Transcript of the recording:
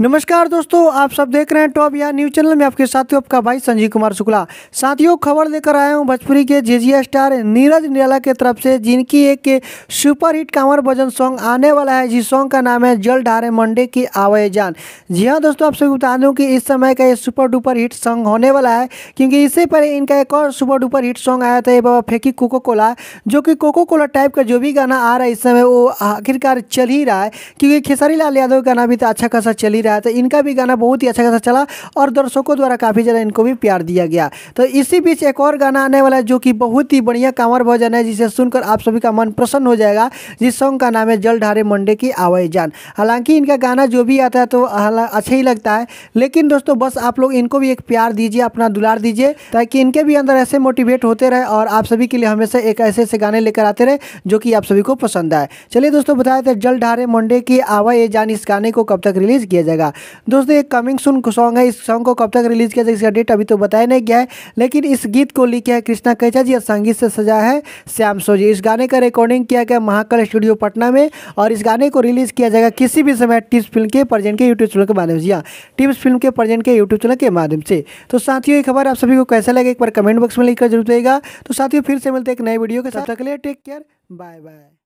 नमस्कार दोस्तों आप सब देख रहे हैं टॉप या न्यूज चैनल में आपके साथियों आपका भाई संजीव कुमार शुक्ला साथियों खबर लेकर आया हूं भोजपुरी के जेजिया स्टार नीरज निराला के तरफ से जिनकी एक सुपरहिट कांवर भजन सॉन्ग आने वाला है जिस सॉन्ग का नाम है जल ढारे मंडे की आवय जान जी हाँ दोस्तों आप सभी बता दूँ कि इस समय का ये सुपर डुपर हिट सॉन्ग होने वाला है क्योंकि इससे पहले इनका एक और सुपर डुपर हिट सॉन्ग आया था ये बाबा फेकी कोको कोला जो कि कोको कोला टाइप का जो भी गाना आ रहा है इस समय वो आखिरकार चल ही रहा है क्योंकि खेसारी लाल यादव का गाना भी तो अच्छा खासा चल ही रहा था तो इनका भी गाना बहुत ही अच्छा खासा चला और दर्शकों द्वारा काफ़ी ज़्यादा इनको भी प्यार दिया गया तो इसी बीच एक और गाना आने वाला है जो कि बहुत ही बढ़िया कांवर भजन है जिसे सुनकर आप सभी का मन प्रसन्न हो जाएगा जिस सॉन्ग का नाम है जल ढारे मंडे की आवाई जान हालांकि इनका गाना जो भी आता है तो अच्छा ही लगता है लेकिन दोस्तों बस आप लोग इनको भी एक प्यार दीजिए अपना दुलार दीजिए ताकि इनके भी अंदर ऐसे मोटिवेट होते रहे और आप सभी के लिए हमेशा एक ऐसे ऐसे गाने लेकर आते रहे जो कि आप सभी को पसंद आए चलिए दोस्तों बताया था जल ढारे मंडे की आवाई जान इस गाने को कब तक रिलीज़ किया जाएगा जाएगा दोस्तों एक कमिंग सुन सॉन्ग है इस सॉन्ग को कब तक रिलीज़ किया जाएगा इसका डेट अभी तो बताया नहीं गया है लेकिन इस गीत को लिखे है कृष्णा कैचा जी और संगीत से सजा है श्याम सोजी इस गाने का रिकॉर्डिंग किया गया महाकाल स्टूडियो पटना में और इस गाने को रिलीज़ किया जाएगा किसी भी समय टिप्स फिल्म के प्रजेंट के यूट्यूब चैनल के माध्यम से या टिप्स फिल्म के प्रजेंट के यूट्यूब चैनल के माध्यम से तो साथियों खबर आप सभी को कैसा लगे एक बार कमेंट बॉक्स में लिखकर जरूर देगा तो साथियों फिर से मिलते हैं एक नए वीडियो के साथ तक के टेक केयर बाय बाय